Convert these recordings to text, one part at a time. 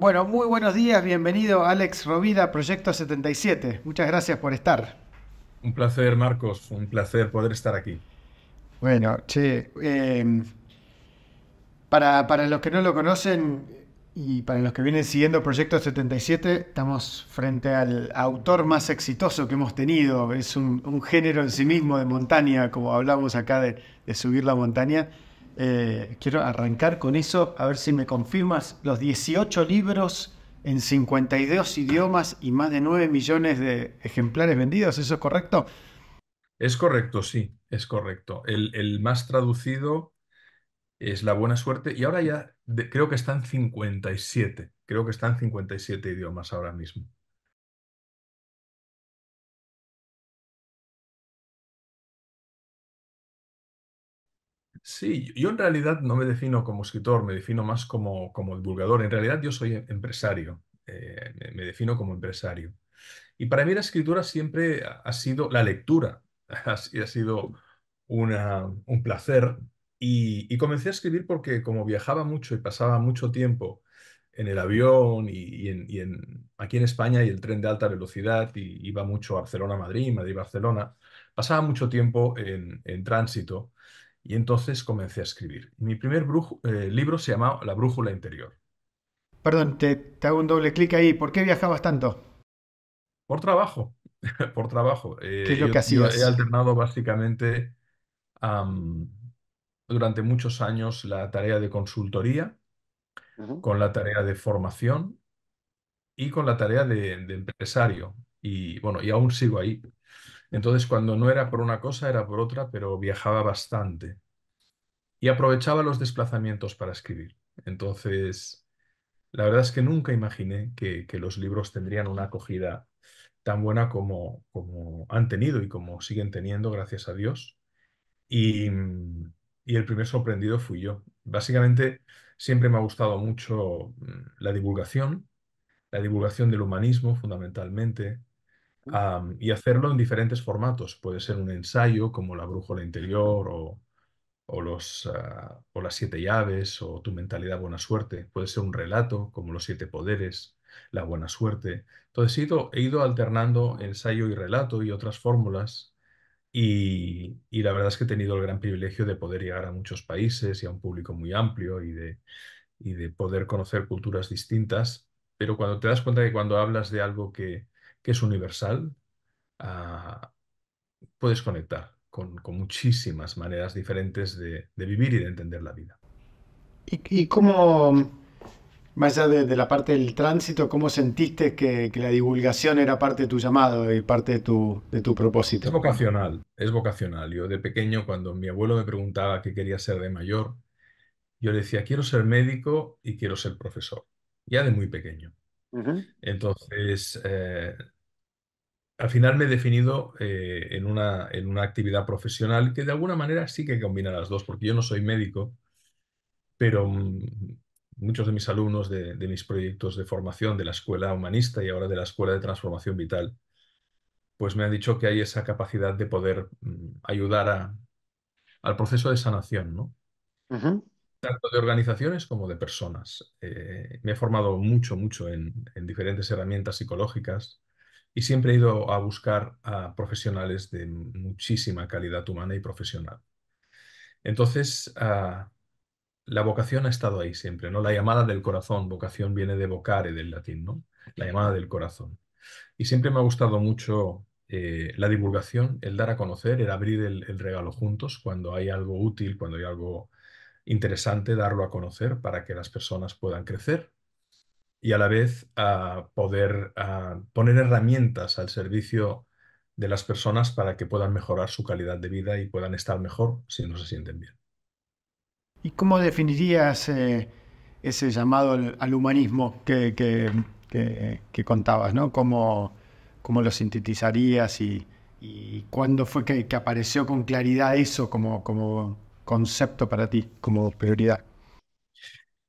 Bueno, muy buenos días, bienvenido Alex Rovida, Proyecto 77. Muchas gracias por estar. Un placer, Marcos, un placer poder estar aquí. Bueno, che, em, para, para los que no lo conocen y para los que vienen siguiendo Proyecto 77, estamos frente al autor más exitoso que hemos tenido. Es un, género en sí mismo de montaña, como hablamos acá de, de subir la montaña eh, quiero arrancar con eso, a ver si me confirmas los 18 libros en 52 idiomas y más de 9 millones de ejemplares vendidos, ¿eso es correcto? Es correcto, sí, es correcto. El, más traducido es La Buena Suerte y ahora ya creo que están 57, creo que están 57 idiomas ahora mismo. Sí, yo en realidad no me defino como escritor, me defino más como, divulgador. En realidad yo soy empresario, eh, me, defino como empresario. Y para mí la escritura siempre ha sido, la lectura ha, ha sido un placer. Y, comencé a escribir porque como viajaba mucho y pasaba mucho tiempo en el avión y, aquí en España y el tren de alta velocidad y iba mucho a Barcelona-Madrid, Madrid-Barcelona, pasaba mucho tiempo en, en tránsito y entonces comencé a escribir. Mi primer eh, libro se llamaba La Brújula Interior. Perdón, te, hago un doble clic ahí. ¿Por qué viajabas tanto? Por trabajo, por trabajo. Eh, ¿Qué es lo que hacías? he alternado básicamente durante muchos años la tarea de consultoría con la tarea de formación y con la tarea de, de empresario. Y bueno, y aún sigo ahí. Entonces, cuando no era por una cosa, era por otra, pero viajaba bastante. Y aprovechaba los desplazamientos para escribir. Entonces, la verdad es que nunca imaginé que, los libros tendrían una acogida tan buena como, como han tenido y como siguen teniendo, gracias a Dios. Y, mm, y el primer sorprendido fui yo. Básicamente, siempre me ha gustado mucho mm, la divulgación, la divulgación del humanismo fundamentalmente, y hacerlo en diferentes formatos. Puede ser un ensayo como La Brújula Interior o, los, ah, o Las Siete Llaves o Tu Mentalidad Buena Suerte. Puede ser un relato como Los Siete Poderes, La Buena Suerte. Entonces he ido, alternando ensayo y relato y otras fórmulas. Y, la verdad es que he tenido el gran privilegio de poder llegar a muchos países y a un público muy amplio y de, y de poder conocer culturas distintas. Pero cuando te das cuenta que cuando hablas de algo que, es universal, ah, puedes conectar con, muchísimas maneras diferentes de, vivir y de entender la vida. ¿Y, cómo, más allá de, la parte del tránsito, cómo sentiste que, la divulgación era parte de tu llamado y parte de tu, propósito? Es vocacional, es vocacional. Yo de pequeño, cuando mi abuelo me preguntaba qué quería ser de mayor, yo le decía, quiero ser médico y quiero ser profesor, ya de muy pequeño. Entonces, eh, al final me he definido eh, en, una, actividad profesional que de alguna manera sí que combina las dos, porque yo no soy médico, pero mm, muchos de mis alumnos de, mis proyectos de formación de la escuela humanista y ahora de la escuela de transformación vital, pues me han dicho que hay esa capacidad de poder mm, ayudar al proceso de sanación, ¿no? Tanto de organizaciones como de personas. Eh, me he formado mucho, mucho en diferentes herramientas psicológicas y siempre he ido a buscar a profesionales de muchísima calidad humana y profesional. Entonces, ah, la vocación ha estado ahí siempre, ¿no? La llamada del corazón, vocación viene de vocare del latín, ¿no? La llamada del corazón. Y siempre me ha gustado mucho eh, la divulgación, el dar a conocer, el abrir el, regalo juntos, cuando hay algo útil, cuando hay algo interesante, darlo a conocer para que las personas puedan crecer y a la vez a poder poner herramientas al servicio de las personas para que puedan mejorar su calidad de vida y puedan estar mejor si no se sienten bien. ¿Y cómo definirías eh, ese llamado al, humanismo que, que, contabas? ¿no? ¿Cómo, lo sintetizarías y, y cuándo fue que, apareció con claridad eso como, como concepto para ti, como prioridad?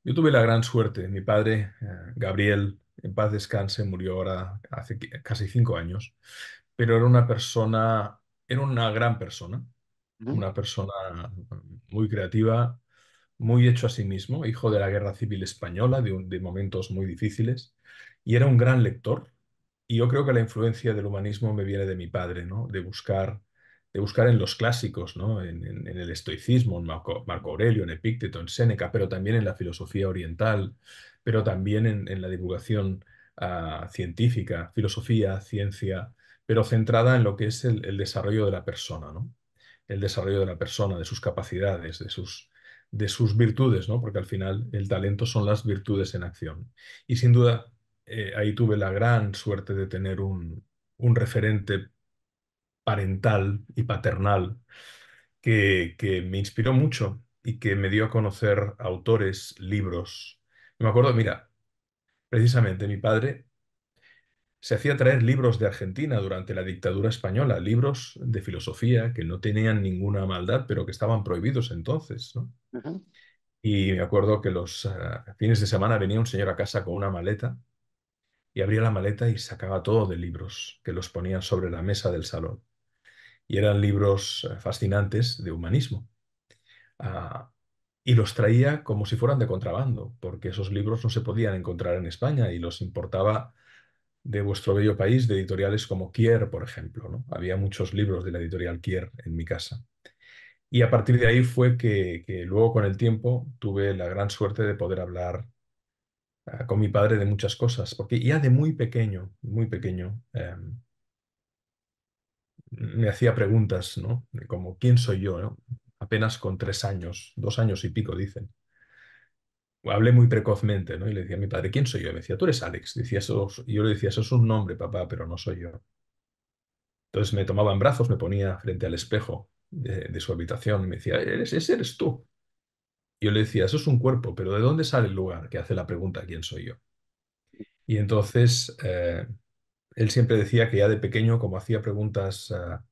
Yo tuve la gran suerte, mi padre, eh, Gabriel, en paz descanse, murió ahora hace casi cinco años, pero era una persona, era una gran persona, una persona mm, muy creativa, muy hecho a sí mismo, hijo de la Guerra Civil Española, de, de momentos muy difíciles, y era un gran lector. Y yo creo que la influencia del humanismo me viene de mi padre, ¿no? De buscar de buscar en los clásicos, ¿no? en, el estoicismo, en Marco, Aurelio, en Epícteto, en Séneca, pero también en la filosofía oriental, pero también en, la divulgación ah, científica, filosofía, ciencia, pero centrada en lo que es el, desarrollo de la persona, ¿no? el desarrollo de la persona, de sus capacidades, de sus, de sus virtudes, ¿no? porque al final el talento son las virtudes en acción. Y sin duda, eh, ahí tuve la gran suerte de tener un, un referente parental y paternal que, me inspiró mucho y que me dio a conocer autores, libros. Me acuerdo, mira, precisamente mi padre se hacía traer libros de Argentina durante la dictadura española, libros de filosofía que no tenían ninguna maldad, pero que estaban prohibidos entonces. Y me acuerdo que los ah, fines de semana venía un señor a casa con una maleta y abría la maleta y sacaba todo de libros que los ponían sobre la mesa del salón y eran libros eh, fascinantes de humanismo. Ah, y los traía como si fueran de contrabando, porque esos libros no se podían encontrar en España y los importaba de vuestro bello país, de editoriales como Kier, por ejemplo. ¿no? Había muchos libros de la editorial Kier en mi casa. Y a partir de ahí fue que, luego con el tiempo tuve la gran suerte de poder hablar ah, con mi padre de muchas cosas, porque ya de muy pequeño, muy pequeño, em, me hacía preguntas, ¿no? Como, ¿quién soy yo? Apenas con tres años, dos años y pico, dicen. Hablé muy precozmente, ¿no? Y le decía a mi padre, ¿quién soy yo? me decía, tú eres Alex. Decía, eso, y yo le decía, eso es un nombre, papá, pero no soy yo. Entonces me tomaba en brazos, me ponía frente al espejo de, su habitación y me decía, eres, ese eres tú. Y yo le decía, eso es un cuerpo, pero ¿de dónde sale el lugar que hace la pregunta, ¿quién soy yo? Y entonces... Eh, él siempre decía que ya de pequeño, como hacía preguntas ah,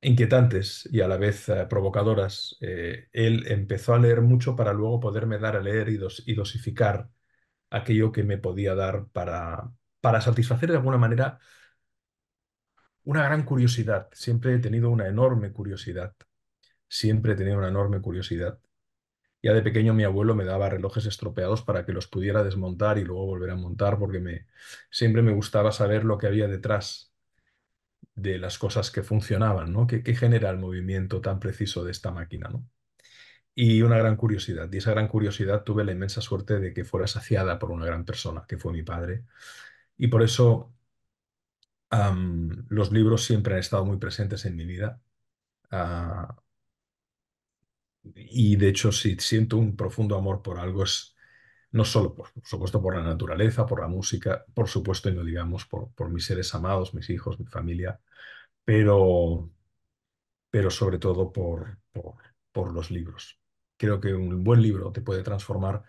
inquietantes y a la vez ah, provocadoras, eh, él empezó a leer mucho para luego poderme dar a leer y, y dosificar aquello que me podía dar para, para satisfacer de alguna manera una gran curiosidad. Siempre he tenido una enorme curiosidad. Siempre he tenido una enorme curiosidad. Ya de pequeño mi abuelo me daba relojes estropeados para que los pudiera desmontar y luego volver a montar porque me, siempre me gustaba saber lo que había detrás de las cosas que funcionaban, ¿no? ¿Qué, qué genera el movimiento tan preciso de esta máquina, ¿no? Y una gran curiosidad. Y esa gran curiosidad tuve la inmensa suerte de que fuera saciada por una gran persona, que fue mi padre. Y por eso los libros siempre han estado muy presentes en mi vida. Ah, y de hecho, si siento un profundo amor por algo, es no solo, por, supuesto, por la naturaleza, por la música, por supuesto, y no digamos por, por mis seres amados, mis hijos, mi familia, pero, pero sobre todo por, por, por los libros. Creo que un buen libro te puede transformar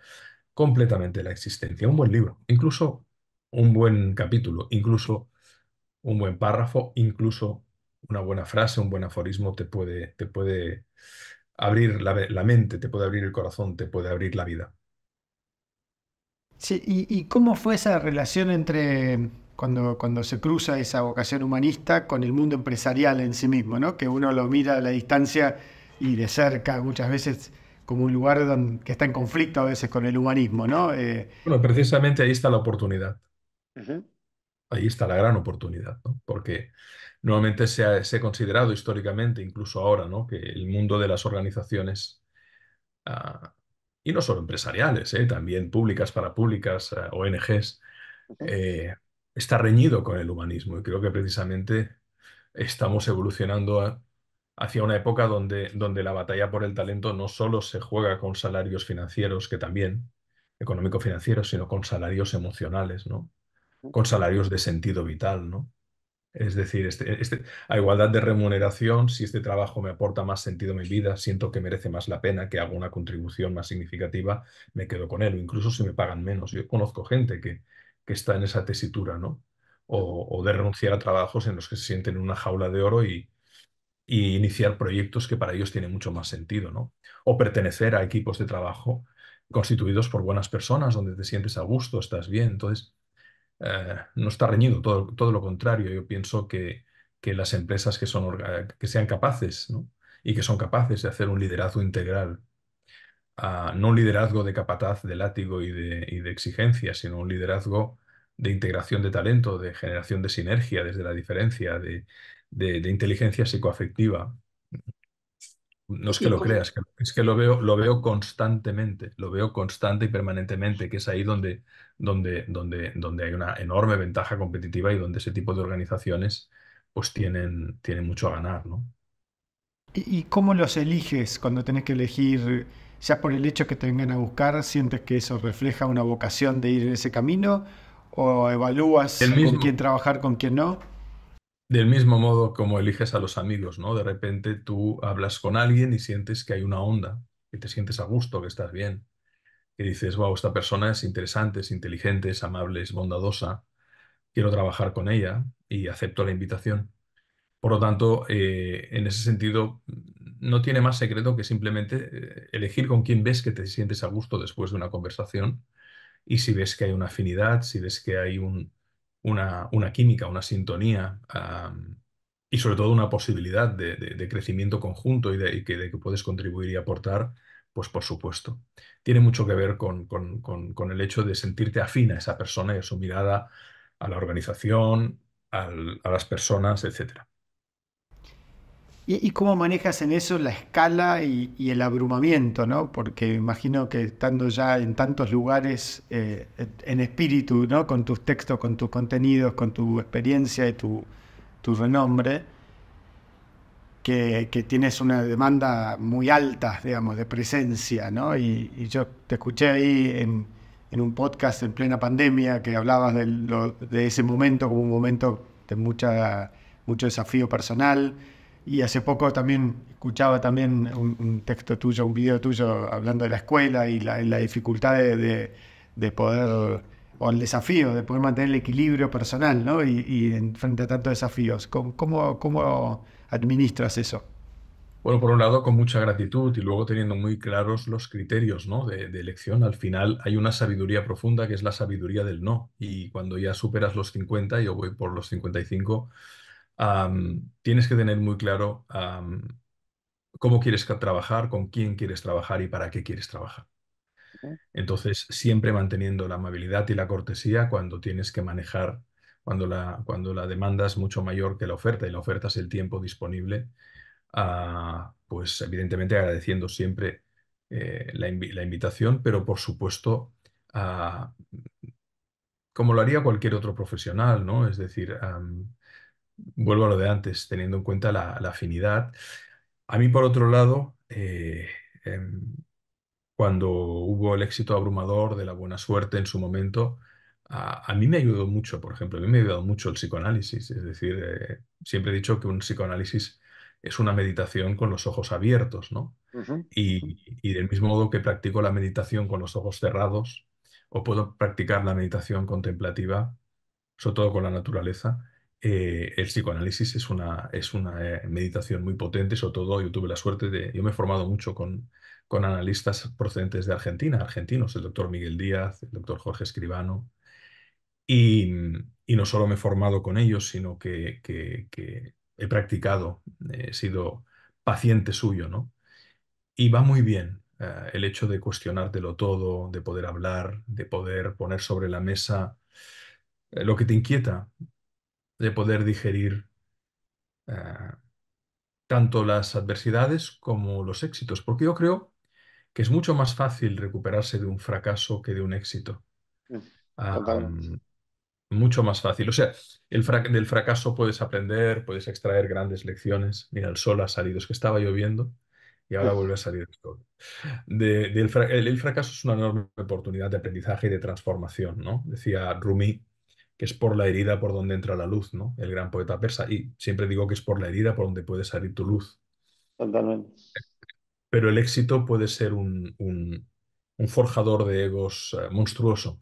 completamente la existencia. Un buen libro, incluso un buen capítulo, incluso un buen párrafo, incluso una buena frase, un buen aforismo te puede, te puede abrir la, mente, te puede abrir el corazón, te puede abrir la vida. Sí, y, cómo fue esa relación entre cuando, cuando se cruza esa vocación humanista con el mundo empresarial en sí mismo, ¿no? que uno lo mira a la distancia y de cerca muchas veces como un lugar que está en conflicto a veces con el humanismo, ¿no? Eh, bueno, precisamente ahí está la oportunidad. Ahí está la gran oportunidad, ¿no? Porque Normalmente se ha, considerado históricamente, incluso ahora, ¿no? que el mundo de las organizaciones, ah, y no solo empresariales, ¿eh? también públicas para públicas, ah, ONGs, eh, está reñido con el humanismo. Y creo que precisamente estamos evolucionando hacia una época donde, donde la batalla por el talento no solo se juega con salarios financieros, que también, económico-financieros, sino con salarios emocionales, ¿no? con salarios de sentido vital, ¿no? Es decir, este, este, a igualdad de remuneración, si este trabajo me aporta más sentido a mi vida, siento que merece más la pena, que hago una contribución más significativa, me quedo con él, incluso si me pagan menos. Yo conozco gente que, que está en esa tesitura, ¿no? O, de renunciar a trabajos en los que se sienten en una jaula de oro y, y iniciar proyectos que para ellos tienen mucho más sentido, ¿no? O pertenecer a equipos de trabajo constituidos por buenas personas, donde te sientes a gusto, estás bien. Entonces, eh, no está reñido, todo, lo contrario. Yo pienso que, que las empresas que, son, que sean capaces y que son capaces de hacer un liderazgo integral, ah, no un liderazgo de capataz, de látigo y de, exigencia, sino un liderazgo de integración de talento, de generación de sinergia desde la diferencia, de, de inteligencia psicoafectiva. No es que lo pues creas, es que lo veo, lo veo constantemente, lo veo constante y permanentemente, que es ahí donde, donde, hay una enorme ventaja competitiva y donde ese tipo de organizaciones pues tienen, mucho a ganar, ¿no? ¿Y cómo los eliges cuando tenés que elegir, ya por el hecho que te vengan a buscar, sientes que eso refleja una vocación de ir en ese camino o evalúas con quién trabajar, con quién no? Del mismo modo como eliges a los amigos, ¿no? De repente tú hablas con alguien y sientes que hay una onda, que te sientes a gusto, que estás bien que dices, wow, esta persona es interesante, es inteligente, es amable, es bondadosa, quiero trabajar con ella y acepto la invitación. Por lo tanto, eh, en ese sentido, no tiene más secreto que simplemente eh, elegir con quién ves que te sientes a gusto después de una conversación y si ves que hay una afinidad, si ves que hay una, química, una sintonía y sobre todo una posibilidad de, crecimiento conjunto y, de que puedes contribuir y aportar pues por supuesto. Tiene mucho que ver con, el hecho de sentirte afina a esa persona y a su mirada, a la organización, a las personas, etc. ¿Y, cómo manejas en eso la escala y, el abrumamiento? ¿no? Porque imagino que estando ya en tantos lugares eh, en espíritu, ¿no? con tus textos, con tus contenidos, con tu experiencia y tu renombre, que, tienes una demanda muy alta, digamos, de presencia, ¿no? Y, yo te escuché ahí en, un podcast en plena pandemia que hablabas de, ese momento como un momento de mucha, mucho desafío personal. Y hace poco también escuchaba también un, texto tuyo, un video tuyo hablando de la escuela y la, la dificultad de, de poder o el desafío de poder mantener el equilibrio personal ¿no? y, frente a tantos desafíos. ¿Cómo, ¿Cómo, administras eso? Bueno, por un lado con mucha gratitud y luego teniendo muy claros los criterios ¿no? de, elección. Al final hay una sabiduría profunda que es la sabiduría del no. Y cuando ya superas los 50, yo voy por los 55, tienes que tener muy claro cómo quieres trabajar, con quién quieres trabajar y para qué quieres trabajar. Entonces, siempre manteniendo la amabilidad y la cortesía cuando tienes que manejar, cuando la, cuando la demanda es mucho mayor que la oferta y la oferta es el tiempo disponible, ah, pues evidentemente agradeciendo siempre eh, la, invitación, pero por supuesto, ah, como lo haría cualquier otro profesional, ¿no? Es decir, vuelvo a lo de antes, teniendo en cuenta la, afinidad. A mí, por otro lado, eh, em, cuando hubo el éxito abrumador de la buena suerte en su momento, a, mí me ayudó mucho, por ejemplo, a mí me ha ayudado mucho el psicoanálisis. Es decir, eh, siempre he dicho que un psicoanálisis es una meditación con los ojos abiertos, ¿no? y, del mismo modo que practico la meditación con los ojos cerrados, o puedo practicar la meditación contemplativa, sobre todo con la naturaleza, eh, el psicoanálisis es una, es una eh, meditación muy potente, sobre todo yo tuve la suerte de, yo me he formado mucho con, con analistas procedentes de Argentina, argentinos, el doctor Miguel Díaz, el doctor Jorge Escribano. Y, no solo me he formado con ellos, sino que, he practicado, eh, he sido paciente suyo, ¿no? Y va muy bien eh, el hecho de cuestionártelo todo, de poder hablar, de poder poner sobre la mesa eh, lo que te inquieta, de poder digerir tanto las adversidades como los éxitos, porque yo creo que es mucho más fácil recuperarse de un fracaso que de un éxito. Mm, mucho más fácil. O sea, el del fracaso puedes aprender, puedes extraer grandes lecciones. Mira, el sol ha salido, es que estaba lloviendo y ahora vuelve a salir el sol. el, el, fracaso es una enorme oportunidad de aprendizaje y de transformación, ¿no? Decía Rumi que es por la herida por donde entra la luz, ¿no? El gran poeta persa. Y siempre digo que es por la herida por donde puede salir tu luz. Totalmente pero el éxito puede ser un, forjador de egos eh, monstruoso.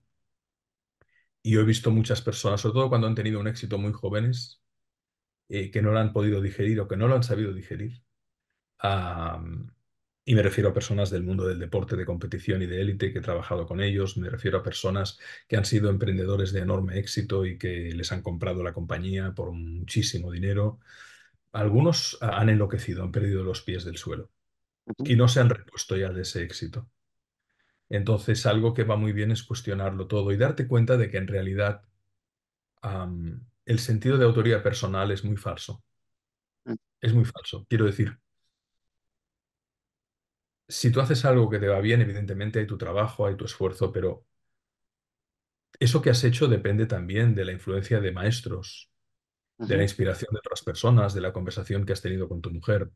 Y yo he visto muchas personas, sobre todo cuando han tenido un éxito muy jóvenes, eh, que no lo han podido digerir o que no lo han sabido digerir. y me refiero a personas del mundo del deporte de competición y de élite que he trabajado con ellos, me refiero a personas que han sido emprendedores de enorme éxito y que les han comprado la compañía por muchísimo dinero. Algunos han enloquecido, han perdido los pies del suelo y no se han repuesto ya de ese éxito. Entonces, algo que va muy bien es cuestionarlo todo y darte cuenta de que en realidad el sentido de autoría personal es muy falso. Mm. Es muy falso. Quiero decir, si tú haces algo que te va bien, evidentemente hay tu trabajo, hay tu esfuerzo, pero eso que has hecho depende también de la influencia de maestros, de la inspiración de otras personas, de la conversación que has tenido con tu mujer,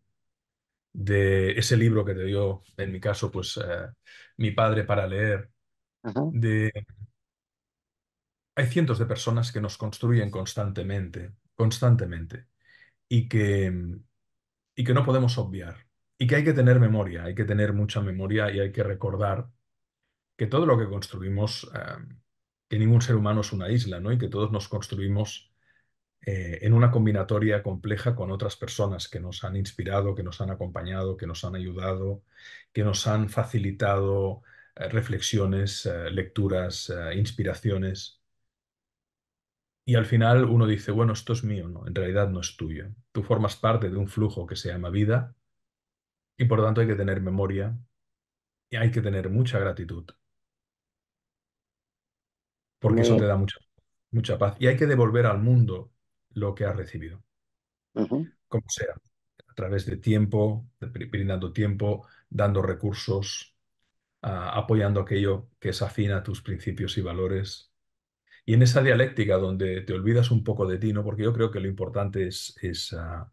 de ese libro que te dio, en mi caso, pues eh, mi padre para leer. de... Hay cientos de personas que nos construyen constantemente, constantemente, y que, y que no podemos obviar, y que hay que tener memoria, hay que tener mucha memoria y hay que recordar que todo lo que construimos, eh, que ningún ser humano es una isla, ¿no? Y que todos nos construimos eh, en una combinatoria compleja con otras personas que nos han inspirado, que nos han acompañado, que nos han ayudado, que nos han facilitado eh, reflexiones, eh, lecturas, inspiraciones. Y al final uno dice, bueno, esto es mío, no, en realidad no es tuyo. Tú formas parte de un flujo que se llama vida y por tanto hay que tener memoria y hay que tener mucha gratitud. Porque eso te da mucha paz. Y hay que devolver al mundo lo que has recibido. Como sea, a través de tiempo, brindando tiempo, dando recursos, ah, apoyando aquello que es afina a tus principios y valores. Y en esa dialéctica donde te olvidas un poco de ti, ¿no? Porque yo creo que lo importante es, ah,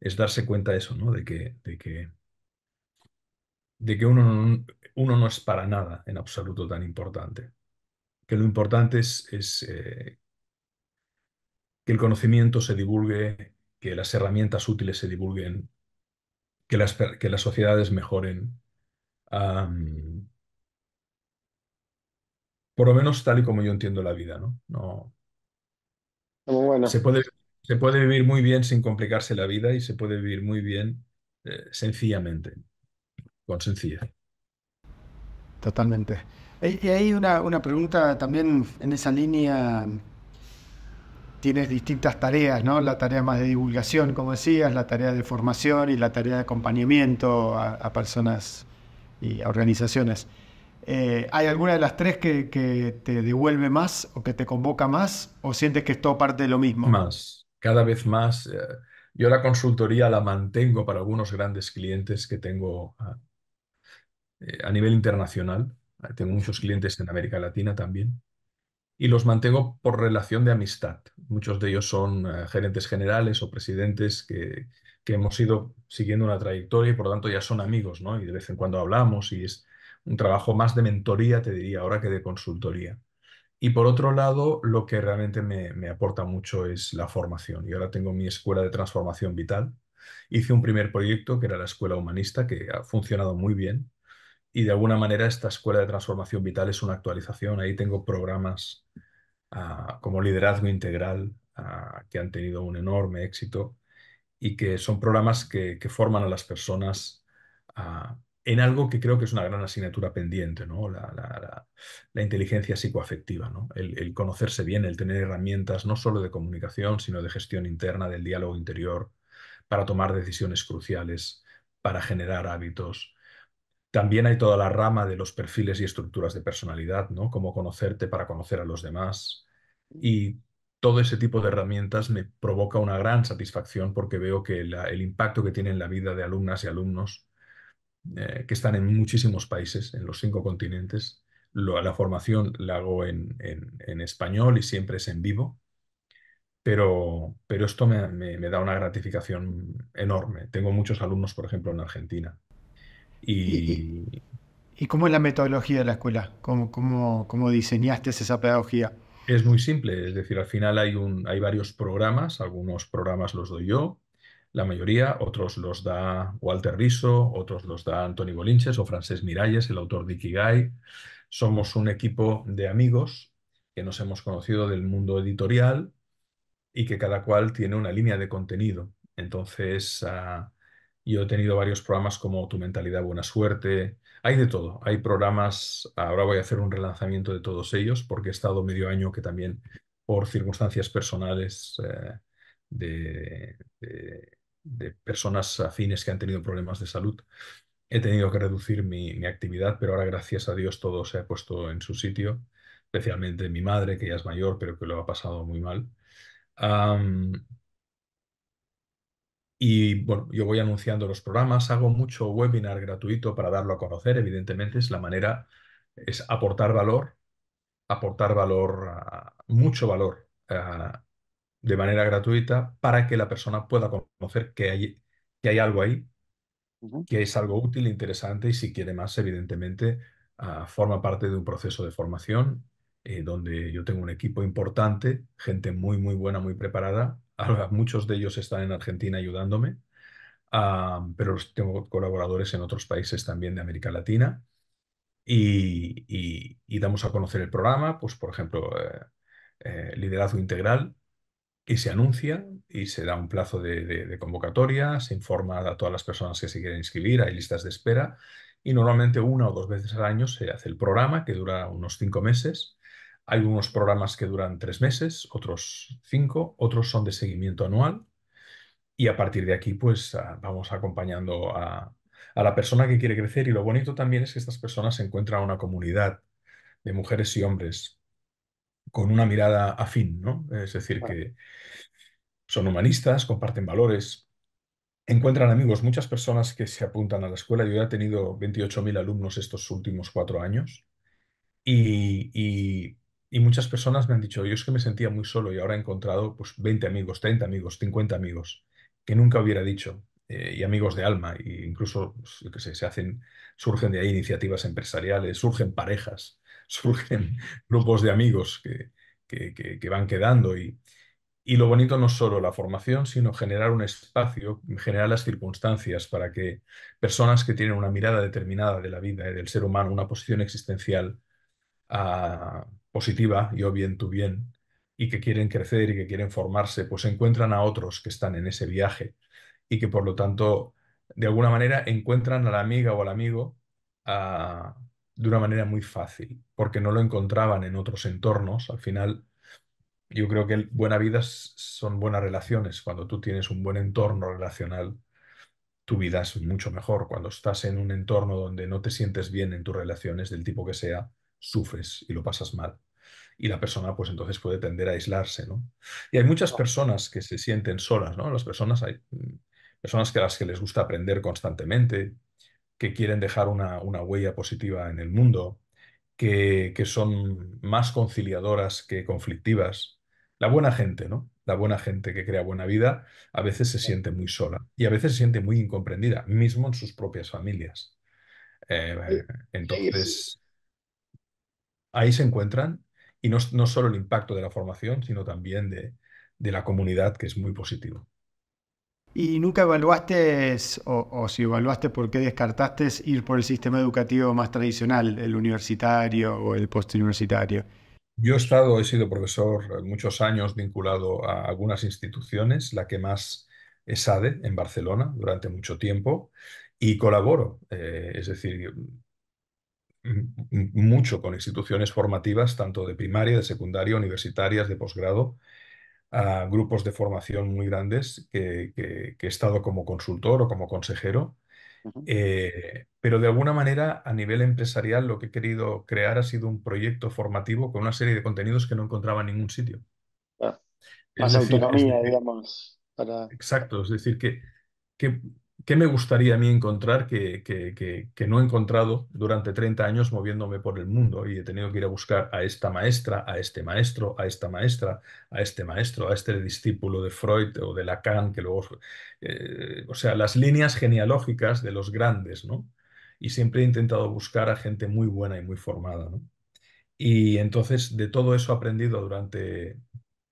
es, darse cuenta de eso, ¿no? De que, de que, de que uno, no, uno no es para nada en absoluto tan importante. Que lo importante es, es eh, que el conocimiento se divulgue, que las herramientas útiles se divulguen, que las, que las sociedades mejoren. por lo menos tal y como yo entiendo la vida, ¿no? se, puede, se puede vivir muy bien sin complicarse la vida y se puede vivir muy bien eh, sencillamente, con sencillez. Totalmente. Eh, y hay una, una pregunta también en esa línea tienes distintas tareas, ¿no? La tarea más de divulgación, como decías, la tarea de formación y la tarea de acompañamiento a, personas y a organizaciones. Eh, ¿Hay alguna de las tres que, te devuelve más o que te convoca más o sientes que es todo parte de lo mismo? Más, cada vez más. Eh, yo la consultoría la mantengo para algunos grandes clientes que tengo a eh, nivel internacional. Tengo muchos clientes en América Latina también y los mantengo por relación de amistad. Muchos de ellos son eh, gerentes generales o presidentes que, que, hemos ido siguiendo una trayectoria y por lo tanto ya son amigos, ¿no? Y de vez en cuando hablamos y es un trabajo más de mentoría, te diría ahora, que de consultoría. Y por otro lado, lo que realmente me, me aporta mucho es la formación. Y ahora tengo mi escuela de transformación vital. Hice un primer proyecto que era la escuela humanista, que ha funcionado muy bien y de alguna manera esta escuela de transformación vital es una actualización. Ahí tengo programas ah, como liderazgo integral ah, que han tenido un enorme éxito y que son programas que, forman a las personas ah, en algo que creo que es una gran asignatura pendiente, ¿no? la, inteligencia psicoafectiva, ¿no? el, el, conocerse bien, el tener herramientas no solo de comunicación, sino de gestión interna, del diálogo interior, para tomar decisiones cruciales, para generar hábitos, también hay toda la rama de los perfiles y estructuras de personalidad, ¿no? Cómo conocerte para conocer a los demás. Y todo ese tipo de herramientas me provoca una gran satisfacción porque veo que el impacto que tiene en la vida de alumnas y alumnos eh, que están en muchísimos países, en los cinco continentes, la formación la hago en, español y siempre es en vivo, pero, pero esto me da una gratificación enorme. Tengo muchos alumnos, por ejemplo, en Argentina y, cómo es la metodología de la escuela? ¿Cómo, diseñaste esa pedagogía? Es muy simple, es decir, al final hay, un, hay varios programas, algunos programas los doy yo, la mayoría, otros los da Walter Riso, otros los da Anthony Bolinches o Francés Miralles, el autor de Ikigai. Somos un equipo de amigos que nos hemos conocido del mundo editorial y que cada cual tiene una línea de contenido. Entonces, ah, yo he tenido varios programas como Tu Mentalidad Buena Suerte. Hay de todo. Hay programas. Ahora voy a hacer un relanzamiento de todos ellos porque he estado medio año que también por circunstancias personales eh, de, de, personas afines que han tenido problemas de salud, he tenido que reducir mi, actividad, pero ahora gracias a Dios todo se ha puesto en su sitio, especialmente mi madre, que ya es mayor, pero que lo ha pasado muy mal. Y bueno, yo voy anunciando los programas, hago mucho webinar gratuito para darlo a conocer, evidentemente es la manera, es aportar valor, aportar valor, mucho valor de manera gratuita para que la persona pueda conocer que hay, que hay algo ahí, que es algo útil, interesante y si quiere más, evidentemente, ah, forma parte de un proceso de formación eh, donde yo tengo un equipo importante, gente muy, muy buena, muy preparada Ahora, muchos de ellos están en Argentina ayudándome, pero tengo colaboradores en otros países también de América Latina. Y, damos a conocer el programa, pues por ejemplo, eh, eh, liderazgo integral, y se anuncia y se da un plazo de, convocatoria, se informa a todas las personas que se quieren inscribir, hay listas de espera y normalmente una o dos veces al año se hace el programa que dura unos cinco meses hay unos programas que duran tres meses, otros cinco, otros son de seguimiento anual y a partir de aquí pues ah, vamos acompañando a, la persona que quiere crecer y lo bonito también es que estas personas encuentran una comunidad de mujeres y hombres con una mirada afín, ¿no? Es decir, que son humanistas, comparten valores, encuentran amigos, muchas personas que se apuntan a la escuela. Yo he tenido 28.000 alumnos estos últimos cuatro años y muchas personas me han dicho, yo es que me sentía muy solo y ahora he encontrado pues 20 amigos, 30 amigos, 50 amigos, que nunca hubiera dicho, eh, y amigos de alma, e incluso, pues, se hacen, surgen de ahí iniciativas empresariales, surgen parejas, surgen grupos de amigos que, que, que, van quedando y, y lo bonito no es solo la formación, sino generar un espacio, generar las circunstancias para que personas que tienen una mirada determinada de la vida y del ser humano, una posición existencial, ah, positiva, yo bien, tú bien, y que quieren crecer y que quieren formarse, pues encuentran a otros que están en ese viaje y que por lo tanto, de alguna manera, encuentran a la amiga o al amigo ah, de una manera muy fácil, porque no lo encontraban en otros entornos. Al final, yo creo que buena vida son buenas relaciones. Cuando tú tienes un buen entorno relacional, tu vida es mucho mejor. Cuando estás en un entorno donde no te sientes bien en tus relaciones, del tipo que sea, sufres y lo pasas mal. Y la persona, pues entonces puede tender a aislarse, ¿no? Y hay muchas personas que se sienten solas, ¿no? Las personas, hay mm, personas que a las que les gusta aprender constantemente, que quieren dejar una, huella positiva en el mundo, que, son más conciliadoras que conflictivas. La buena gente, ¿no? La buena gente que crea buena vida a veces se siente muy sola y a veces se siente muy incomprendida, mismo en sus propias familias. Eh, entonces, ahí se encuentran y no, no solo el impacto de la formación, sino también de, la comunidad, que es muy positivo. ¿Y nunca evaluaste, o, si evaluaste, por qué descartaste ir por el sistema educativo más tradicional, el universitario o el postuniversitario? Yo he estado, he sido profesor muchos años vinculado a algunas instituciones, la que más es ADE en Barcelona durante mucho tiempo, y colaboro. Eh, es decir, mucho con instituciones formativas, tanto de primaria, de secundaria, universitarias, de posgrado, a grupos de formación muy grandes que, he estado como consultor o como consejero. Eh, pero de alguna manera, a nivel empresarial, lo que he querido crear ha sido un proyecto formativo con una serie de contenidos que no encontraba en ningún sitio. Ah, más autonomía, digamos. Exacto, es decir, que, que ¿Qué me gustaría a mí encontrar que, que, no he encontrado durante 30 años moviéndome por el mundo y he tenido que ir a buscar a esta maestra, a este maestro, a esta maestra, a este maestro, a este discípulo de Freud o de Lacan, que luego... Eh, o sea, las líneas genealógicas de los grandes, ¿no? Y siempre he intentado buscar a gente muy buena y muy formada, ¿no? Y entonces de todo eso aprendido durante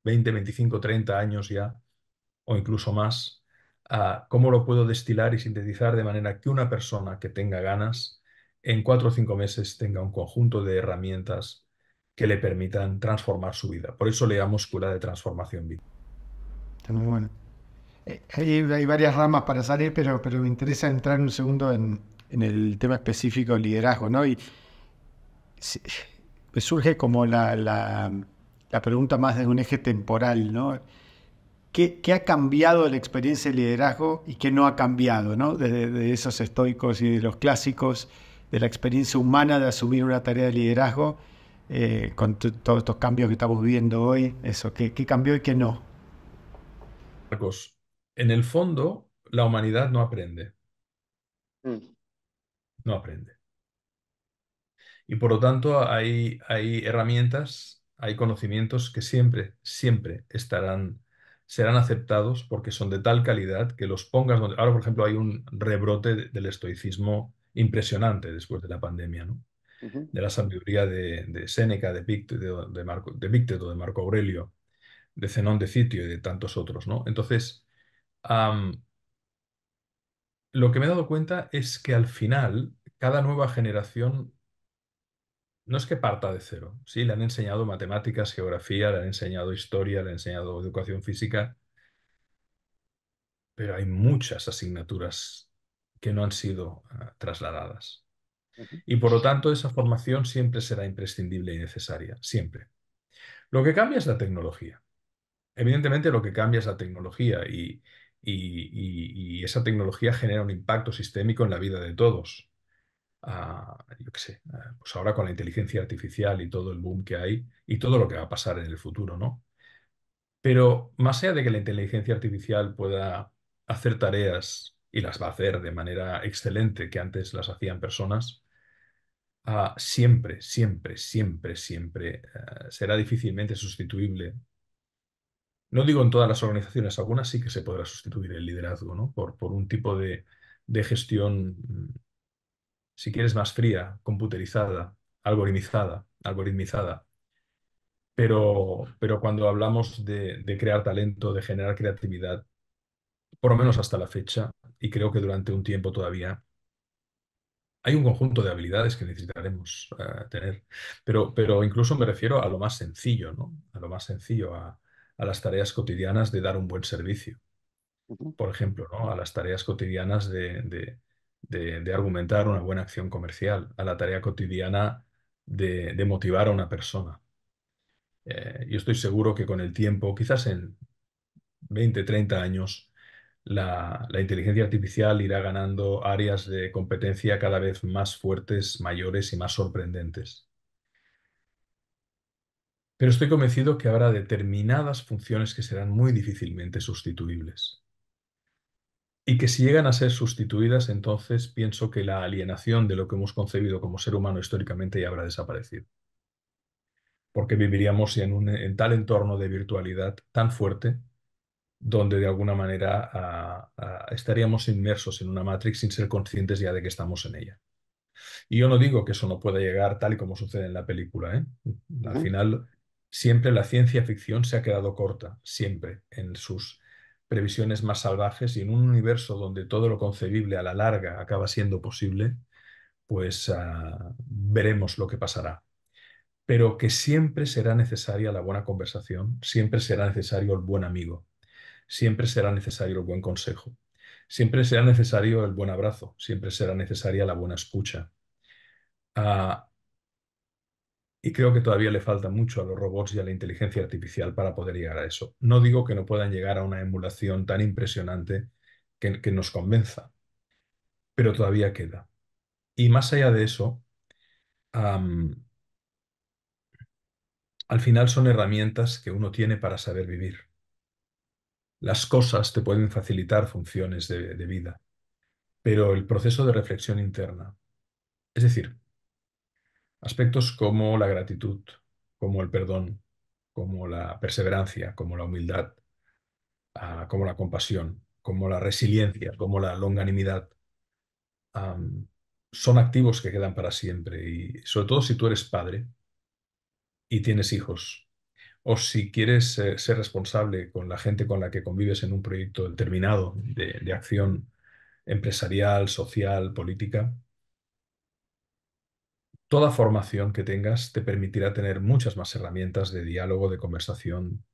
20, 25, 30 años ya, o incluso más, cómo lo puedo destilar y sintetizar de manera que una persona que tenga ganas, en cuatro o cinco meses tenga un conjunto de herramientas que le permitan transformar su vida. Por eso le damos cura de transformación vida. Está muy bueno. Eh, hay, varias ramas para salir, pero, pero me interesa entrar un segundo en, el tema específico liderazgo, ¿no? Y surge como la, la pregunta más de un eje temporal, ¿no? ¿Qué, ha cambiado la experiencia de liderazgo y qué no ha cambiado, ¿no? De, esos estoicos y de los clásicos, de la experiencia humana de asumir una tarea de liderazgo, eh, con todos estos cambios que estamos viviendo hoy, eso, ¿qué, cambió y qué no? Marcos, en el fondo, la humanidad no aprende. Mm. No aprende. Y por lo tanto, hay herramientas, hay conocimientos que siempre, siempre estarán serán aceptados porque son de tal calidad que los pongas donde... Ahora, por ejemplo, hay un rebrote del estoicismo impresionante después de la pandemia, ¿no? De la sabiduría de, de Séneca, de Pícteto de, Marco, de de Marco Aurelio, de Zenón de Citio y de tantos otros, ¿no? Entonces, lo que me he dado cuenta es que al final cada nueva generación no es que parta de cero, sí, le han enseñado matemáticas, geografía, le han enseñado historia, le han enseñado educación física, pero hay muchas asignaturas que no han sido ah, trasladadas. Y por lo tanto, esa formación siempre será imprescindible y necesaria, siempre. Lo que cambia es la tecnología. Evidentemente, lo que cambia es la tecnología y esa tecnología genera un impacto sistémico en la vida de todos yo qué sé, pues ahora con la inteligencia artificial y todo el boom que hay y todo lo que va a pasar en el futuro, ¿no? Pero más allá de que la inteligencia artificial pueda hacer tareas y las va a hacer de manera excelente que antes las hacían personas, ah, siempre, siempre, siempre, siempre ah, será difícilmente sustituible. No digo en todas las organizaciones, algunas sí que se podrá sustituir el liderazgo, ¿no? Por, por un tipo de, de gestión si quieres, más fría, computerizada, algoritmizada, algoritmizada. Pero, pero cuando hablamos de, crear talento, de generar creatividad, por lo menos hasta la fecha, y creo que durante un tiempo todavía, hay un conjunto de habilidades que necesitaremos eh, tener, pero, pero incluso me refiero a lo más sencillo, ¿no? A lo más sencillo, a, las tareas cotidianas de dar un buen servicio. Por ejemplo, a las tareas cotidianas de, de, argumentar una buena acción comercial, a la tarea cotidiana de, motivar a una persona. Eh, yo estoy seguro que con el tiempo, quizás en 20, 30 años, la, la, inteligencia artificial irá ganando áreas de competencia cada vez más fuertes, mayores y más sorprendentes. Pero estoy convencido que habrá determinadas funciones que serán muy difícilmente sustituibles y que si llegan a ser sustituidas, entonces pienso que la alienación de lo que hemos concebido como ser humano históricamente ya habrá desaparecido. Porque viviríamos en, tal entorno de virtualidad tan fuerte donde de alguna manera ah, ah, estaríamos inmersos en una matrix sin ser conscientes ya de que estamos en ella. Y yo no digo que eso no pueda llegar tal y como sucede en la película. ¿eh? Al final, siempre la ciencia ficción se ha quedado corta, siempre, en sus previsiones más salvajes y en un universo donde todo lo concebible a la larga acaba siendo posible, pues ah, veremos lo que pasará. Pero que siempre será necesaria la buena conversación, siempre será necesario el buen amigo, siempre será necesario el buen consejo, siempre será necesario el buen abrazo, siempre será necesaria la buena escucha. Ah, y creo que todavía le falta mucho a los robots y a la inteligencia artificial para poder llegar a eso. No digo que no puedan llegar a una emulación tan impresionante que, nos convenza, pero todavía queda. Y más allá de eso, al final son herramientas que uno tiene para saber vivir. Las cosas te pueden facilitar funciones de vida, pero el proceso de reflexión interna, es decir, Aspectos como la gratitud, como el perdón, como la perseverancia, como la humildad, ah, como la compasión, como la resiliencia, como la longanimidad, son activos que quedan para siempre. Y sobre todo si tú eres padre y tienes hijos, o si quieres eh, ser responsable con la gente con la que convives en un proyecto determinado de acción empresarial, social, política, toda formación que tengas te permitirá tener muchas más herramientas de diálogo, de conversación,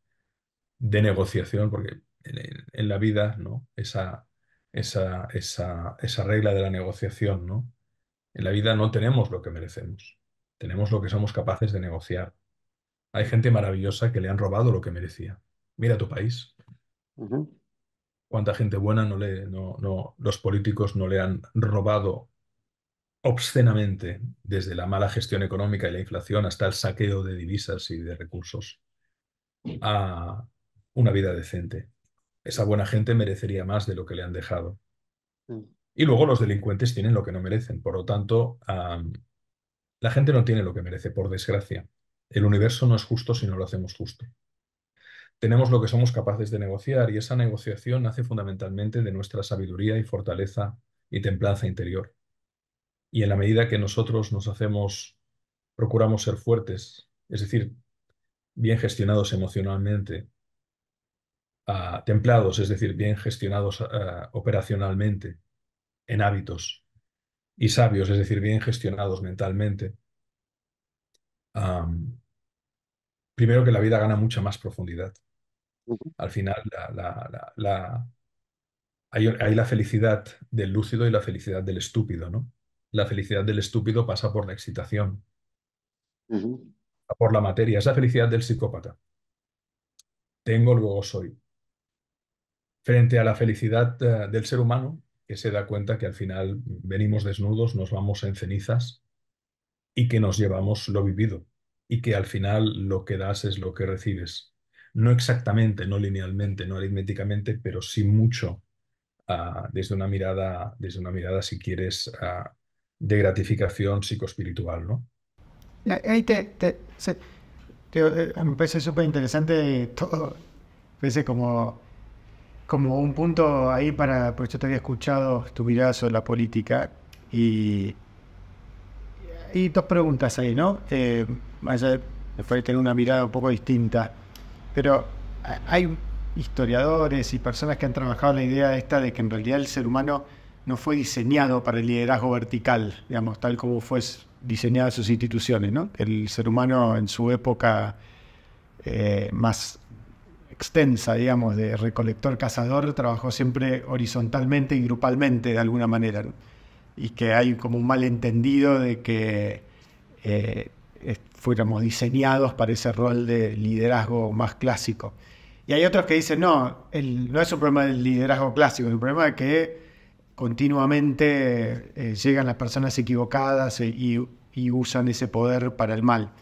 de negociación, porque en, la vida, ¿no? Esa, esa, esa, esa, regla de la negociación, ¿no? En la vida no tenemos lo que merecemos, tenemos lo que somos capaces de negociar. Hay gente maravillosa que le han robado lo que merecía. Mira tu país. Cuánta gente buena no le, no, no, los políticos no le han robado obscenamente, desde la mala gestión económica y la inflación hasta el saqueo de divisas y de recursos, a una vida decente. Esa buena gente merecería más de lo que le han dejado. Mm. Y luego los delincuentes tienen lo que no merecen. Por lo tanto, la gente no tiene lo que merece, por desgracia. El universo no es justo si no lo hacemos justo. Tenemos lo que somos capaces de negociar y esa negociación nace fundamentalmente de nuestra sabiduría y fortaleza y templanza interior. Y en la medida que nosotros nos hacemos, procuramos ser fuertes, es decir, bien gestionados emocionalmente, ah, templados, es decir, bien gestionados ah, operacionalmente, en hábitos, y sabios, es decir, bien gestionados mentalmente, primero que la vida gana mucha más profundidad. Al final, hay, la felicidad del lúcido y la felicidad del estúpido, ¿no? la felicidad del estúpido pasa por la excitación, por la materia, es la felicidad del psicópata. Tengo, luego soy. Frente a la felicidad eh, del ser humano, que se da cuenta que al final venimos desnudos, nos vamos en cenizas y que nos llevamos lo vivido y que al final lo que das es lo que recibes. No exactamente, no linealmente, no aritméticamente, pero sí mucho ah, desde, una mirada, desde una mirada, si quieres, ah, de gratificación psicoespiritual, ¿no? Ahí te, eh, me parece súper interesante todo. Me parece como, como un punto ahí para. Porque yo te había escuchado tu mirada sobre la política y. Y dos preguntas ahí, ¿no? Eh, después de tener una mirada un poco distinta. Pero hay historiadores y personas que han trabajado la idea esta de que en realidad el ser humano no fue diseñado para el liderazgo vertical, digamos, tal como fue en sus instituciones, ¿no? El ser humano en su época eh, más extensa, digamos, de recolector-cazador, trabajó siempre horizontalmente y grupalmente de alguna manera, Y que hay como un malentendido de que eh, fuéramos diseñados para ese rol de liderazgo más clásico. Y hay otros que dicen, no, no es un problema del liderazgo clásico, es un problema de que continuamente eh, llegan las personas equivocadas eh, y, usan ese poder para el mal.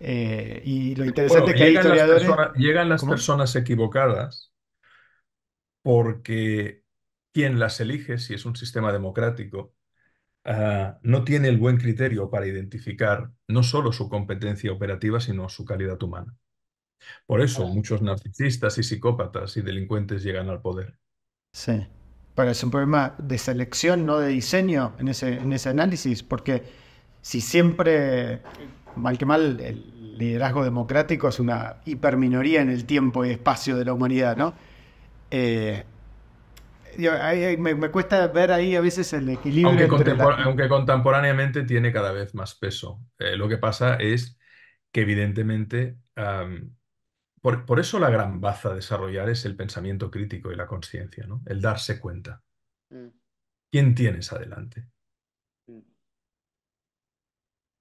Eh, y lo interesante es que hay historiadores... llegan las personas equivocadas porque quien las elige, si es un sistema democrático, ah, no tiene el buen criterio para identificar no solo su competencia operativa, sino su calidad humana. Por eso muchos narcisistas y psicópatas y delincuentes llegan al poder. Sí para es un problema de selección, no de diseño en ese, en ese análisis, porque si siempre, mal que mal, el liderazgo democrático es una hiperminoría en el tiempo y espacio de la humanidad, ¿no? Eh, me, cuesta ver ahí a veces el equilibrio. Aunque, contemporáneamente tiene cada vez más peso. Eh, lo que pasa es que evidentemente por, eso la gran baza a desarrollar es el pensamiento crítico y la conciencia, ¿no? El darse cuenta. Mm. ¿Quién tienes adelante? Mm.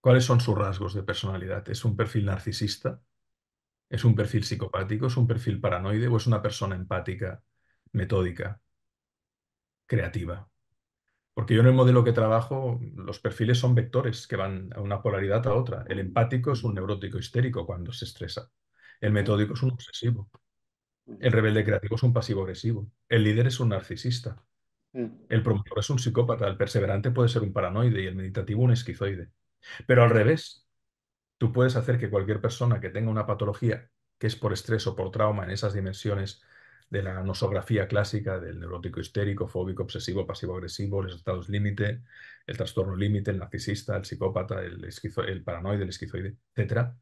¿Cuáles son sus rasgos de personalidad? ¿Es un perfil narcisista? ¿Es un perfil psicopático? ¿Es un perfil paranoide? ¿O es una persona empática, metódica, creativa? Porque yo en el modelo que trabajo, los perfiles son vectores que van a una polaridad a otra. El empático es un neurótico histérico cuando se estresa. El metódico es un obsesivo. El rebelde creativo es un pasivo agresivo. El líder es un narcisista. Mm. El promotor es un psicópata. El perseverante puede ser un paranoide y el meditativo un esquizoide. Pero al revés, tú puedes hacer que cualquier persona que tenga una patología, que es por estrés o por trauma en esas dimensiones de la nosografía clásica del neurótico histérico, fóbico, obsesivo, pasivo agresivo, los estados límite, el trastorno límite, el narcisista, el psicópata, el, el paranoide, el esquizoide, etcétera,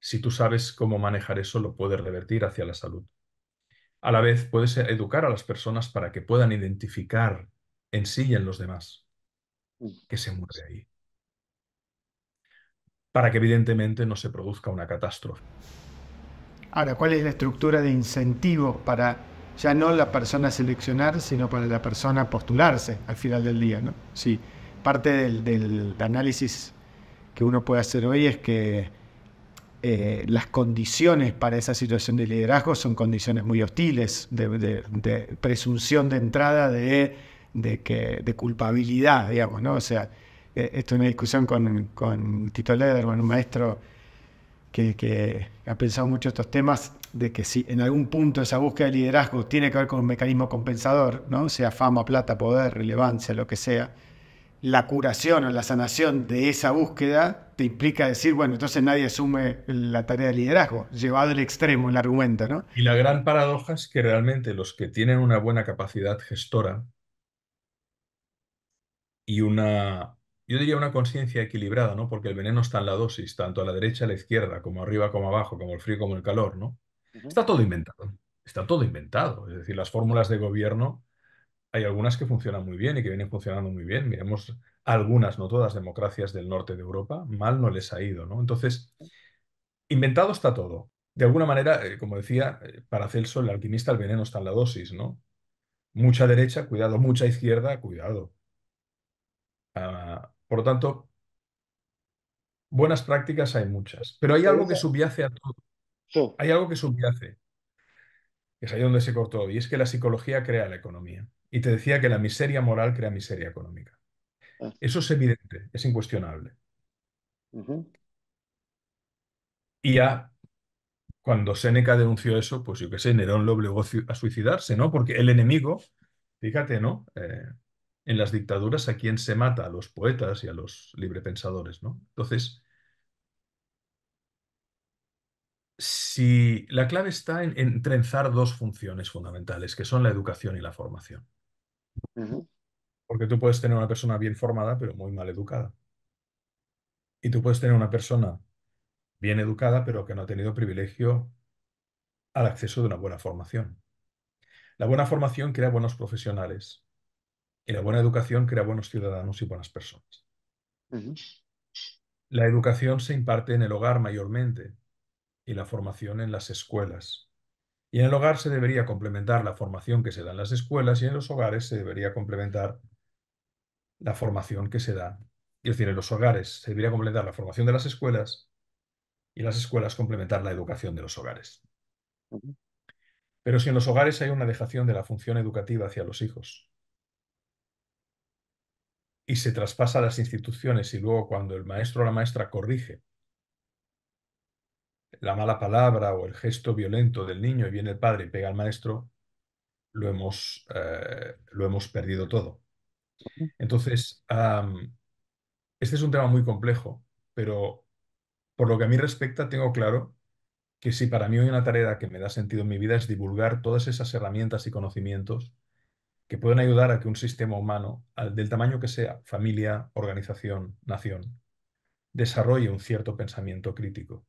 si tú sabes cómo manejar eso, lo puedes revertir hacia la salud. A la vez, puedes educar a las personas para que puedan identificar en sí y en los demás mm. que se mueve ahí. Para que evidentemente no se produzca una catástrofe. Ahora, ¿cuál es la estructura de incentivo para ya no la persona seleccionar, sino para la persona postularse al final del día? ¿no? Sí, parte del análisis que uno puede hacer hoy es que eh, las condiciones para esa situación de liderazgo son condiciones muy hostiles, de, presunción de entrada de, de, culpabilidad, digamos, ¿no? O sea, eh, esto es una discusión con, con Tito Lederman, un maestro que, ha pensado mucho estos temas, de que si en algún punto esa búsqueda de liderazgo tiene que ver con un mecanismo compensador, ¿no? Sea fama, plata, poder, relevancia, lo que sea, la curación o la sanación de esa búsqueda te implica decir, bueno, entonces nadie asume la tarea de liderazgo, llevado al extremo el argumento, ¿no? Y la gran paradoja es que realmente los que tienen una buena capacidad gestora y una, yo diría una conciencia equilibrada, ¿no? Porque el veneno está en la dosis, tanto a la derecha, a la izquierda, como arriba, como abajo, como el frío, como el calor, ¿no? Está todo inventado, está todo inventado. Es decir, las fórmulas de gobierno hay algunas que funcionan muy bien y que vienen funcionando muy bien. Miremos algunas, no todas, democracias del norte de Europa, mal no les ha ido, ¿no? Entonces, inventado está todo. De alguna manera, eh, como decía eh, para Paracelso, el alquimista, el veneno está en la dosis, ¿no? Mucha derecha, cuidado, mucha izquierda, cuidado. Ah, por lo tanto, buenas prácticas hay muchas, pero hay algo que subyace a todo. Hay algo que subyace, que es ahí donde se cortó, y es que la psicología crea la economía y te decía que la miseria moral crea miseria económica. Ah. Eso es evidente, es incuestionable. Y ya cuando Séneca denunció eso, pues yo qué sé, Nerón lo obligó a suicidarse, ¿no? Porque el enemigo, fíjate, ¿no? Eh, en las dictaduras a quién se mata, a los poetas y a los librepensadores, ¿no? Entonces, si la clave está en trenzar dos funciones fundamentales, que son la educación y la formación. Porque tú puedes tener una persona bien formada, pero muy mal educada. Y tú puedes tener una persona bien educada, pero que no ha tenido privilegio al acceso de una buena formación. La buena formación crea buenos profesionales y la buena educación crea buenos ciudadanos y buenas personas. La educación se imparte en el hogar mayormente y la formación en las escuelas. Y en el hogar se debería complementar la formación que se da en las escuelas y en los hogares se debería complementar la formación que se da. Es decir, en los hogares se debería complementar la formación de las escuelas y en las escuelas complementar la educación de los hogares. Pero si en los hogares hay una dejación de la función educativa hacia los hijos y se traspasa a las instituciones y luego cuando el maestro o la maestra corrige la mala palabra o el gesto violento del niño y viene el padre y pega al maestro, lo hemos, eh, lo hemos perdido todo. Entonces, este es un tema muy complejo, pero por lo que a mí respecta, tengo claro que si para mí hoy una tarea que me da sentido en mi vida es divulgar todas esas herramientas y conocimientos que pueden ayudar a que un sistema humano, del tamaño que sea, familia, organización, nación, desarrolle un cierto pensamiento crítico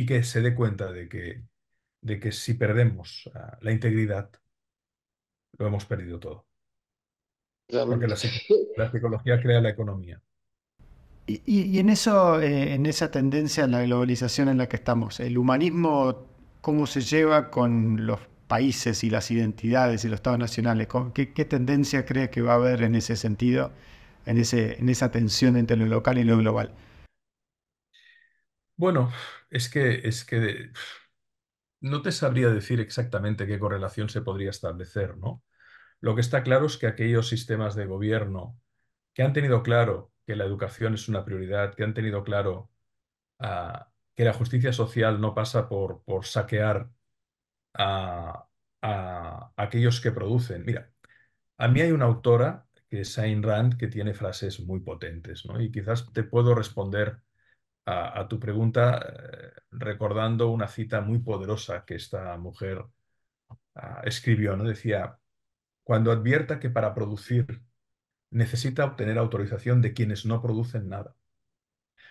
y que se dé cuenta de que, de que si perdemos la integridad, lo hemos perdido todo. Porque la, la psicología crea la economía. Y, en eso, eh, en esa tendencia en la globalización en la que estamos, el humanismo, ¿cómo se lleva con los países y las identidades y los estados nacionales? ¿Qué, qué tendencia cree que va a haber en ese sentido, en, ese, en esa tensión entre lo local y lo global? Bueno, es que, es que no te sabría decir exactamente qué correlación se podría establecer, ¿no? Lo que está claro es que aquellos sistemas de gobierno que han tenido claro que la educación es una prioridad, que han tenido claro ah, que la justicia social no pasa por, por saquear a, a, aquellos que producen. Mira, a mí hay una autora, que es Ayn Rand, que tiene frases muy potentes, ¿no? Y quizás te puedo responder a, tu pregunta eh, recordando una cita muy poderosa que esta mujer ah, escribió, ¿no? Decía, cuando advierta que para producir necesita obtener autorización de quienes no producen nada.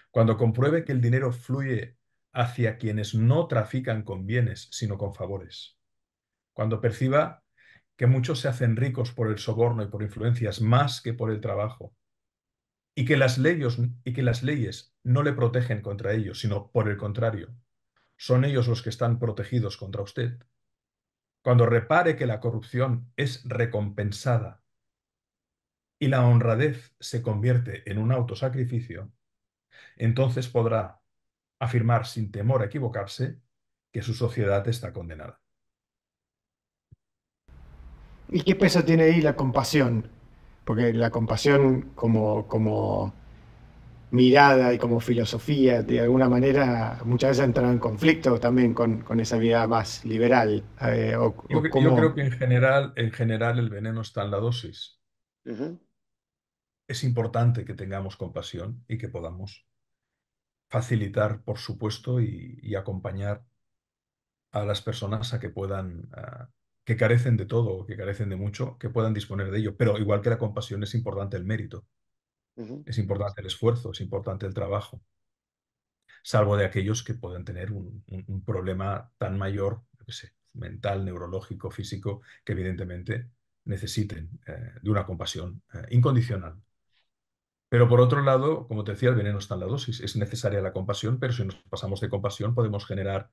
Cuando compruebe que el dinero fluye hacia quienes no trafican con bienes, sino con favores. Cuando perciba que muchos se hacen ricos por el soborno y por influencias más que por el trabajo y que las leyes, y que las leyes no le protegen contra ellos, sino por el contrario, son ellos los que están protegidos contra usted. Cuando repare que la corrupción es recompensada y la honradez se convierte en un autosacrificio, entonces podrá afirmar sin temor a equivocarse que su sociedad está condenada. ¿Y qué peso tiene ahí la compasión? porque la compasión como, como mirada y como filosofía, de alguna manera, muchas veces ha en conflicto también con, esa vida más liberal. Eh, yo, creo que en general, en general el veneno está en la dosis. Es importante que tengamos compasión y que podamos facilitar, por supuesto, y, acompañar a las personas a que puedan que carecen de todo, que carecen de mucho, que puedan disponer de ello. Pero igual que la compasión es importante el mérito, es importante el esfuerzo, es importante el trabajo, salvo de aquellos que puedan tener un, problema tan mayor, sé, mental, neurológico, físico, que evidentemente necesiten eh, de una compasión eh, incondicional. Pero por otro lado, como te decía, el veneno está en la dosis. Es necesaria la compasión, pero si nos pasamos de compasión podemos generar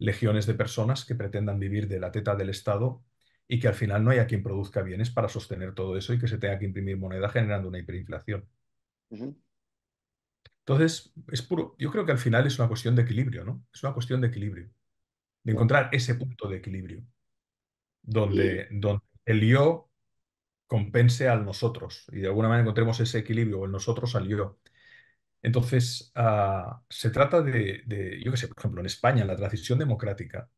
legiones de personas que pretendan vivir de la teta del Estado y que al final no haya quien produzca bienes para sostener todo eso y que se tenga que imprimir moneda generando una hiperinflación. Entonces, es puro, yo creo que al final es una cuestión de equilibrio, ¿no? Es una cuestión de equilibrio, de encontrar ese punto de equilibrio, donde, donde el yo compense al nosotros y de alguna manera encontremos ese equilibrio, o el nosotros al yo. Entonces, ah, se trata de, yo qué sé, por ejemplo, en España, en la transición democrática,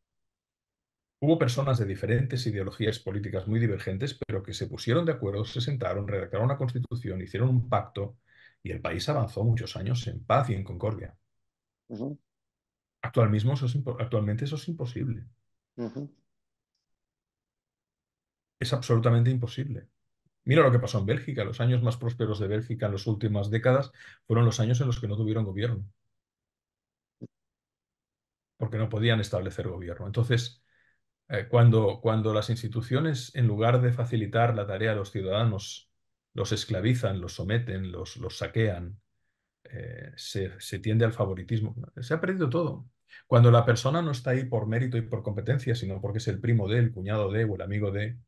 hubo personas de diferentes ideologías políticas muy divergentes, pero que se pusieron de acuerdo, se sentaron, redactaron una constitución, hicieron un pacto y el país avanzó muchos años en paz y en concordia. actualmente eso es imposible. Es absolutamente imposible. Mira lo que pasó en Bélgica. Los años más prósperos de Bélgica en las últimas décadas fueron los años en los que no tuvieron gobierno. Porque no podían establecer gobierno. Entonces, eh, cuando, cuando las instituciones, en lugar de facilitar la tarea a los ciudadanos, los esclavizan, los someten, los, los saquean, eh, se, se tiende al favoritismo. Se ha perdido todo. Cuando la persona no está ahí por mérito y por competencia, sino porque es el primo de, el cuñado de o el amigo de,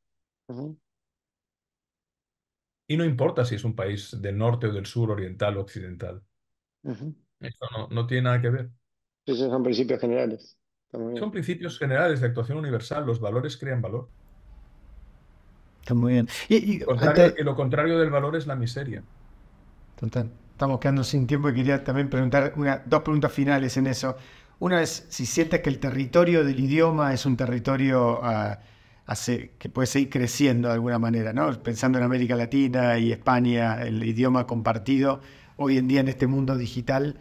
y no importa si es un país del norte o del sur, oriental o occidental. Eso no, tiene nada que ver. Esos son principios generales. Son principios generales de actuación universal. Los valores crean valor. Está muy bien. Y, lo contrario del valor es la miseria. Total. Estamos quedando sin tiempo y quería también preguntar una, dos preguntas finales en eso. Una es si sientes que el territorio del idioma es un territorio... Ah, que puede seguir creciendo de alguna manera, ¿no? Pensando en América Latina y España, el idioma compartido, hoy en día en este mundo digital,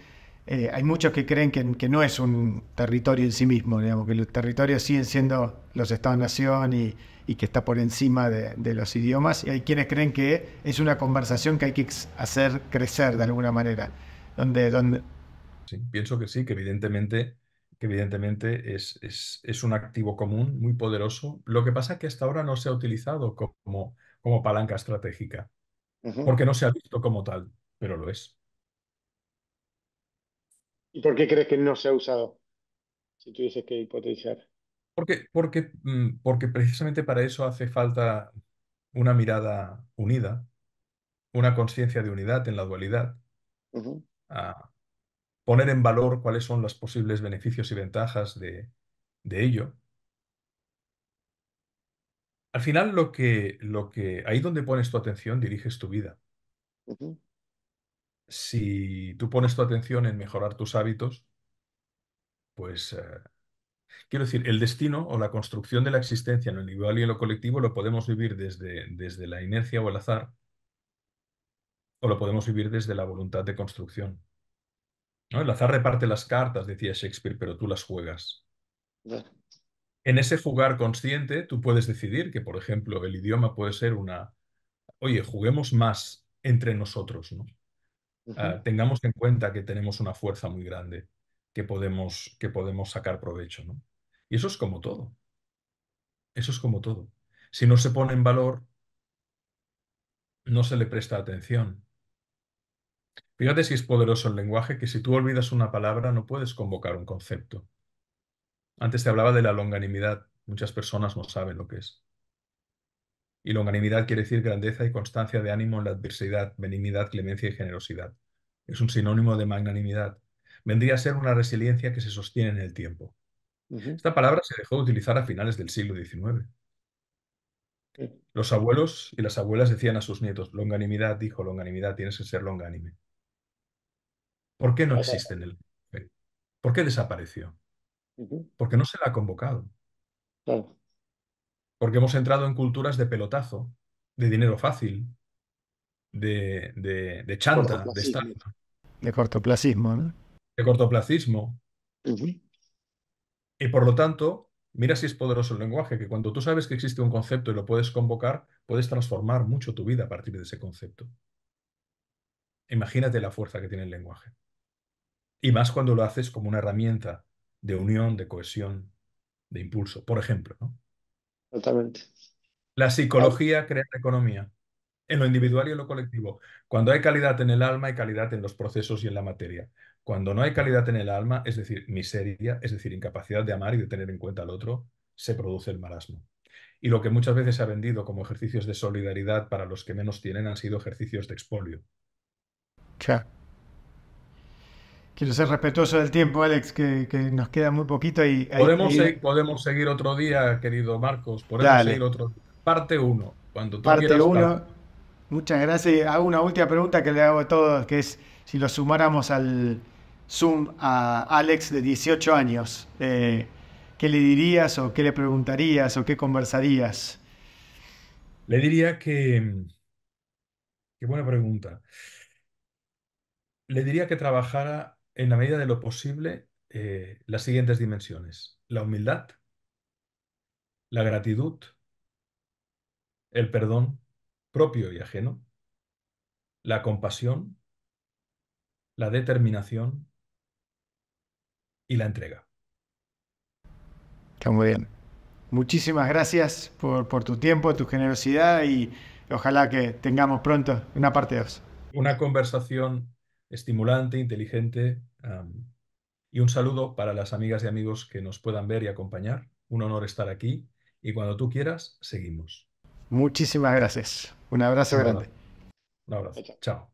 eh, hay muchos que creen que, no es un territorio en sí mismo, digamos, que los territorios siguen siendo los estados-nación y, que está por encima de, los idiomas, y hay quienes creen que es una conversación que hay que hacer crecer de alguna manera, donde... donde... pienso que sí, que evidentemente que evidentemente es, es, un activo común muy poderoso. Lo que pasa es que hasta ahora no se ha utilizado como, como palanca estratégica, porque no se ha visto como tal, pero lo es. ¿Y por qué crees que no se ha usado? Si tuvieses que hipotetizar. Porque, porque, mm, porque precisamente para eso hace falta una mirada unida, una conciencia de unidad en la dualidad poner en valor cuáles son los posibles beneficios y ventajas de, ello. Al final, lo que, lo que, ahí donde pones tu atención, diriges tu vida. Si tú pones tu atención en mejorar tus hábitos, pues eh, quiero decir, el destino o la construcción de la existencia en lo individual y en lo colectivo lo podemos vivir desde, desde la inercia o el azar, o lo podemos vivir desde la voluntad de construcción. El azar reparte las cartas, decía Shakespeare, pero tú las juegas. En ese jugar consciente, tú puedes decidir que, por ejemplo, el idioma puede ser una, oye, juguemos más entre nosotros, ah, tengamos en cuenta que tenemos una fuerza muy grande que podemos, que podemos sacar provecho, Y eso es como todo. Eso es como todo. Si no se pone en valor, no se le presta atención. Fíjate si es poderoso el lenguaje que si tú olvidas una palabra no puedes convocar un concepto. Antes te hablaba de la longanimidad. Muchas personas no saben lo que es. Y longanimidad quiere decir grandeza y constancia de ánimo en la adversidad, benignidad, clemencia y generosidad. Es un sinónimo de magnanimidad. Vendría a ser una resiliencia que se sostiene en el tiempo. Esta palabra se dejó de utilizar a finales del siglo XIX. Los abuelos y las abuelas decían a sus nietos, longanimidad, hijo, longanimidad, tienes que ser longánime. ¿Por qué no existe en el ¿Por qué desapareció? Porque no se la ha convocado. Porque hemos entrado en culturas de pelotazo, de dinero fácil, de, de, de chanta, de De cortoplacismo, De cortoplacismo. Y por lo tanto, mira si es poderoso el lenguaje, que cuando tú sabes que existe un concepto y lo puedes convocar, puedes transformar mucho tu vida a partir de ese concepto. Imagínate la fuerza que tiene el lenguaje. Y más cuando lo haces como una herramienta de unión, de cohesión, de impulso, por ejemplo. ¿no? Totalmente. La psicología crea la economía, en lo individual y en lo colectivo. Cuando hay calidad en el alma, hay calidad en los procesos y en la materia. Cuando no hay calidad en el alma, es decir, miseria, es decir, incapacidad de amar y de tener en cuenta al otro, se produce el marasmo. Y lo que muchas veces se ha vendido como ejercicios de solidaridad para los que menos tienen han sido ejercicios de expolio, Quiero ser respetuoso del tiempo, Alex, que, nos queda muy poquito y... Podemos, seguir otro día, querido Marcos. Podemos seguir otro Parte 1. parte Muchas gracias. Hago una última pregunta que le hago a todos, que es si lo sumáramos al Zoom a Alex de 18 años, eh, ¿qué le dirías o qué le preguntarías o qué conversarías? Le diría que... Mm, qué buena pregunta le diría que trabajara en la medida de lo posible eh, las siguientes dimensiones. La humildad, la gratitud, el perdón propio y ajeno, la compasión, la determinación y la entrega. Está muy bien. Muchísimas gracias por, por tu tiempo, tu generosidad y ojalá que tengamos pronto una parte 2. Una conversación estimulante, inteligente. y un saludo para las amigas y amigos que nos puedan ver y acompañar. Un honor estar aquí y cuando tú quieras, seguimos. Muchísimas gracias. un abrazo. grande. Un abrazo. Chao.